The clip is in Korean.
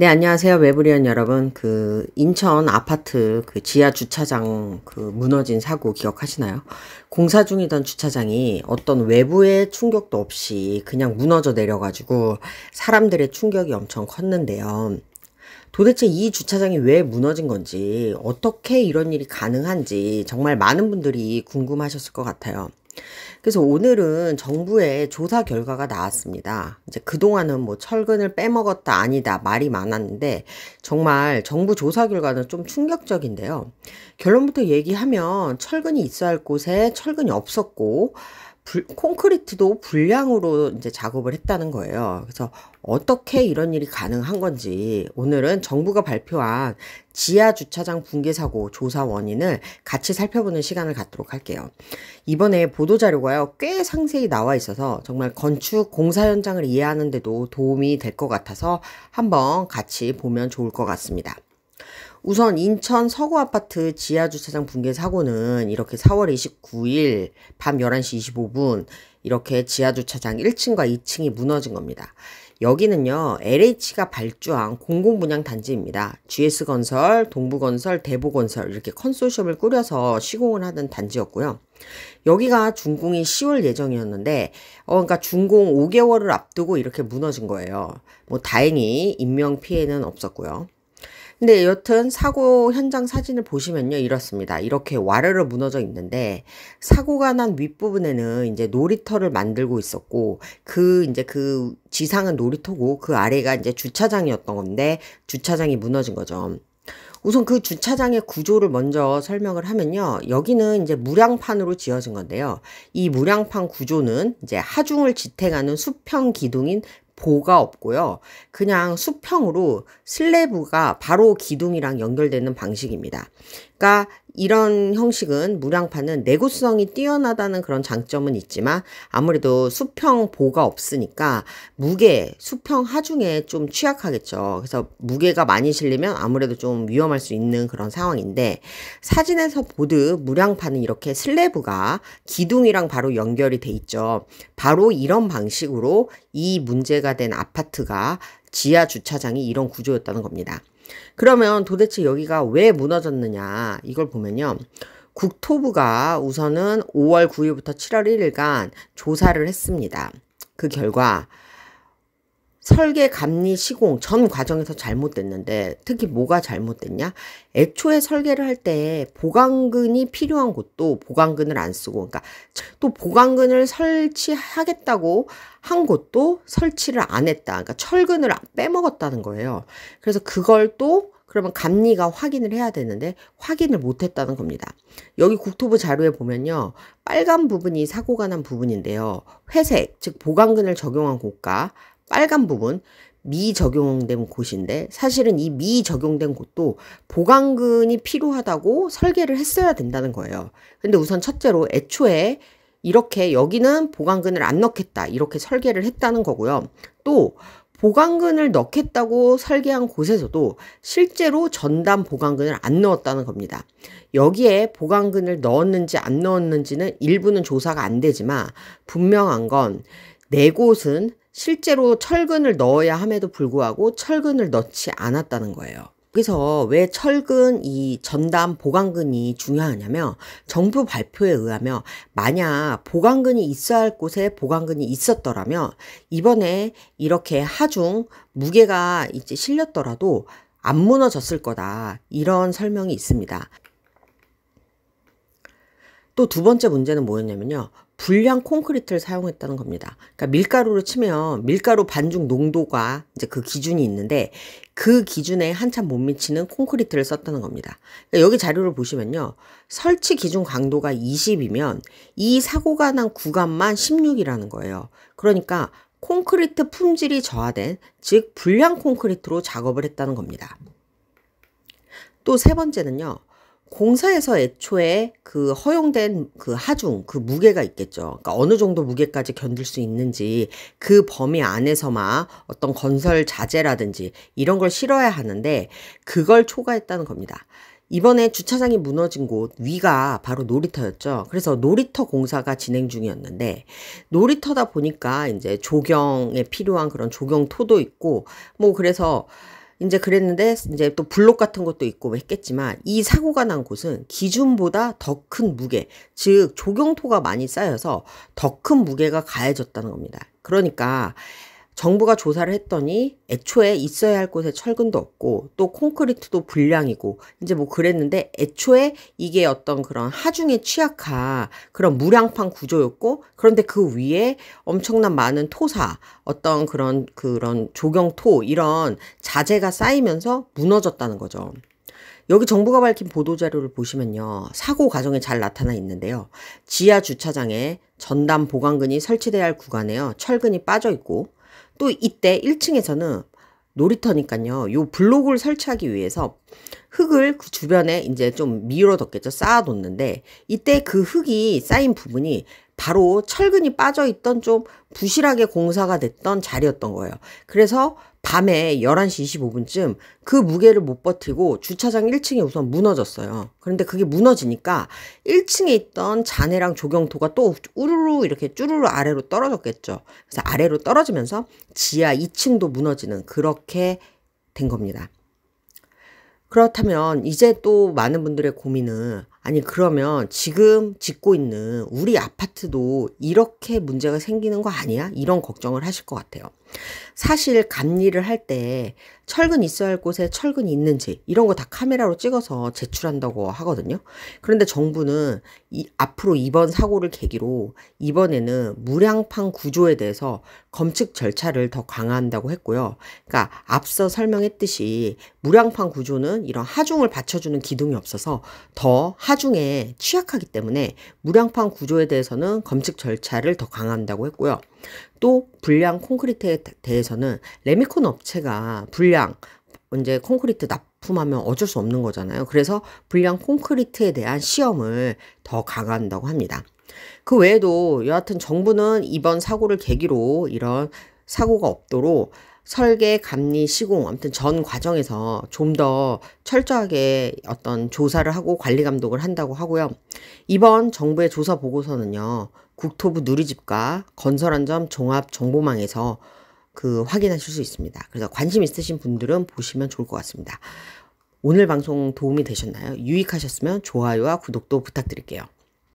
네, 안녕하세요. 외부리언 여러분. 그, 인천 아파트 그 지하 주차장 그 무너진 사고 기억하시나요? 공사 중이던 주차장이 어떤 외부의 충격도 없이 그냥 무너져 내려가지고 사람들의 충격이 엄청 컸는데요. 도대체 이 주차장이 왜 무너진 건지, 어떻게 이런 일이 가능한지 정말 많은 분들이 궁금하셨을 것 같아요. 그래서 오늘은 정부의 조사 결과가 나왔습니다. 이제 그동안은 뭐 철근을 빼먹었다 아니다 말이 많았는데 정말 정부 조사 결과는 좀 충격적인데요. 결론부터 얘기하면 철근이 있어야 할 곳에 철근이 없었고 불, 콘크리트도 불량으로 이제 작업을 했다는 거예요. 그래서 어떻게 이런 일이 가능한 건지 오늘은 정부가 발표한 지하 주차장 붕괴 사고 조사 원인을 같이 살펴보는 시간을 갖도록 할게요. 이번에 보도 자료가요. 꽤 상세히 나와 있어서 정말 건축 공사 현장을 이해하는 데도 도움이 될 것 같아서 한번 같이 보면 좋을 것 같습니다. 우선 인천 서구 아파트 지하 주차장 붕괴 사고는 이렇게 4월 29일 밤 11시 25분 이렇게 지하 주차장 1층과 2층이 무너진 겁니다. 여기는요, LH가 발주한 공공분양 단지입니다. GS건설, 동부건설, 대보건설 이렇게 컨소시엄을 꾸려서 시공을 하던 단지였고요. 여기가 준공이 10월 예정이었는데, 어, 그러니까 준공 5개월을 앞두고 이렇게 무너진 거예요. 뭐, 다행히 인명피해는 없었고요. 근데 여튼 사고 현장 사진을 보시면요. 이렇습니다. 이렇게 와르르 무너져 있는데 사고가 난 윗부분에는 이제 놀이터를 만들고 있었고 그 이제 그 지상은 놀이터고 그 아래가 이제 주차장이었던 건데 주차장이 무너진 거죠. 우선 그 주차장의 구조를 먼저 설명을 하면요. 여기는 이제 무량판으로 지어진 건데요. 이 무량판 구조는 이제 하중을 지탱하는 수평 기둥인 보가 없고요. 그냥 수평으로 슬래브가 바로 기둥이랑 연결되는 방식입니다. 그러니까 이런 형식은 무량판은 내구성이 뛰어나다는 그런 장점은 있지만 아무래도 수평보가 없으니까 무게, 수평 하중에 좀 취약하겠죠. 그래서 무게가 많이 실리면 아무래도 좀 위험할 수 있는 그런 상황인데 사진에서 보듯 무량판은 이렇게 슬래브가 기둥이랑 바로 연결이 돼 있죠. 바로 이런 방식으로 이 문제가 된 아파트가 지하 주차장이 이런 구조였다는 겁니다. 그러면 도대체 여기가 왜 무너졌느냐 이걸 보면요. 국토부가 우선은 5월 9일부터 7월 1일간 조사를 했습니다. 그 결과 설계, 감리, 시공 전 과정에서 잘못됐는데 특히 뭐가 잘못됐냐? 애초에 설계를 할 때 보강근이 필요한 곳도 보강근을 안 쓰고 그러니까 또 보강근을 설치하겠다고 한 곳도 설치를 안 했다. 그러니까 철근을 빼먹었다는 거예요. 그래서 그걸 또 그러면 감리가 확인을 해야 되는데 확인을 못했다는 겁니다. 여기 국토부 자료에 보면요. 빨간 부분이 사고가 난 부분인데요. 회색, 즉 보강근을 적용한 곳과 빨간 부분 미적용된 곳인데 사실은 이 미적용된 곳도 보강근이 필요하다고 설계를 했어야 된다는 거예요. 근데 우선 첫째로 애초에 이렇게 여기는 보강근을 안 넣겠다 이렇게 설계를 했다는 거고요. 또 보강근을 넣겠다고 설계한 곳에서도 실제로 전담 보강근을 안 넣었다는 겁니다. 여기에 보강근을 넣었는지 안 넣었는지는 일부는 조사가 안 되지만 분명한 건 네 곳은 실제로 철근을 넣어야 함에도 불구하고 철근을 넣지 않았다는 거예요. 그래서왜 철근 이 전담 보강근이 중요하냐면 정부 발표에 의하면 만약 보강근이 있어야 할 곳에 보강근이 있었더라면 이번에 이렇게 하중 무게가 이제 실렸더라도 안 무너졌을 거다 이런 설명이 있습니다. 또두 번째 문제는 뭐였냐면요. 불량 콘크리트를 사용했다는 겁니다. 그러니까 밀가루를 치면 밀가루 반죽 농도가 이제 그 기준이 있는데 그 기준에 한참 못 미치는 콘크리트를 썼다는 겁니다. 그러니까 여기 자료를 보시면요. 설치 기준 강도가 20이면 이 사고가 난 구간만 16이라는 거예요. 그러니까 콘크리트 품질이 저하된 즉 불량 콘크리트로 작업을 했다는 겁니다. 또 세 번째는요. 공사에서 애초에 그 허용된 그 하중, 그 무게가 있겠죠. 그러니까 어느 정도 무게까지 견딜 수 있는지 그 범위 안에서만 어떤 건설 자재라든지 이런 걸 실어야 하는데 그걸 초과했다는 겁니다. 이번에 주차장이 무너진 곳 위가 바로 놀이터였죠. 그래서 놀이터 공사가 진행 중이었는데 놀이터다 보니까 이제 조경에 필요한 그런 조경토도 있고 뭐 그래서 이제 그랬는데 이제 또 블록 같은 것도 있고 뭐 했겠지만 이 사고가 난 곳은 기준보다 더 큰 무게, 즉 조경토가 많이 쌓여서 더 큰 무게가 가해졌다는 겁니다. 그러니까 정부가 조사를 했더니 애초에 있어야 할 곳에 철근도 없고 또 콘크리트도 불량이고 이제 뭐 그랬는데 애초에 이게 어떤 그런 하중에 취약한 그런 무량판 구조였고 그런데 그 위에 엄청난 많은 토사 어떤 그런 그런 조경토 이런 자재가 쌓이면서 무너졌다는 거죠. 여기 정부가 밝힌 보도자료를 보시면요. 사고 과정에 잘 나타나 있는데요. 지하 주차장에 전담 보강근이 설치돼야 할 구간에요. 철근이 빠져 있고 또 이때 1층에서는 놀이터니까요. 요 블록을 설치하기 위해서 흙을 그 주변에 이제 좀 밀어뒀겠죠. 쌓아뒀는데 이때 그 흙이 쌓인 부분이 바로 철근이 빠져있던 좀 부실하게 공사가 됐던 자리였던 거예요. 그래서 밤에 11시 25분쯤 그 무게를 못 버티고 주차장 1층에 우선 무너졌어요. 그런데 그게 무너지니까 1층에 있던 잔해랑 조경토가 또 우르르 이렇게 쭈르르 아래로 떨어졌겠죠. 그래서 아래로 떨어지면서 지하 2층도 무너지는 그렇게 된 겁니다. 그렇다면 이제 또 많은 분들의 고민은 아니 그러면 지금 짓고 있는 우리 아파트도 이렇게 문제가 생기는 거 아니야? 이런 걱정을 하실 것 같아요. 사실 감리를 할때 철근 있어야 할 곳에 철근이 있는지 이런 거 다 카메라로 찍어서 제출한다고 하거든요. 그런데 정부는 이 앞으로 이번 사고를 계기로 이번에는 무량판 구조에 대해서 검측 절차를 더 강화한다고 했고요. 그러니까 앞서 설명했듯이 무량판 구조는 이런 하중을 받쳐주는 기둥이 없어서 더 하중에 취약하기 때문에 무량판 구조에 대해서는 검측 절차를 더 강화한다고 했고요. 또 불량 콘크리트에 대해서는 레미콘 업체가 불량 이제 콘크리트 납품하면 어쩔 수 없는 거잖아요. 그래서 불량 콘크리트에 대한 시험을 더 강화한다고 합니다. 그 외에도 여하튼 정부는 이번 사고를 계기로 이런 사고가 없도록 설계, 감리, 시공, 아무튼 전 과정에서 좀 더 철저하게 어떤 조사를 하고 관리 감독을 한다고 하고요. 이번 정부의 조사 보고서는요, 국토부 누리집과 건설안전 종합 정보망에서 그 확인하실 수 있습니다. 그래서 관심 있으신 분들은 보시면 좋을 것 같습니다. 오늘 방송 도움이 되셨나요? 유익하셨으면 좋아요와 구독도 부탁드릴게요.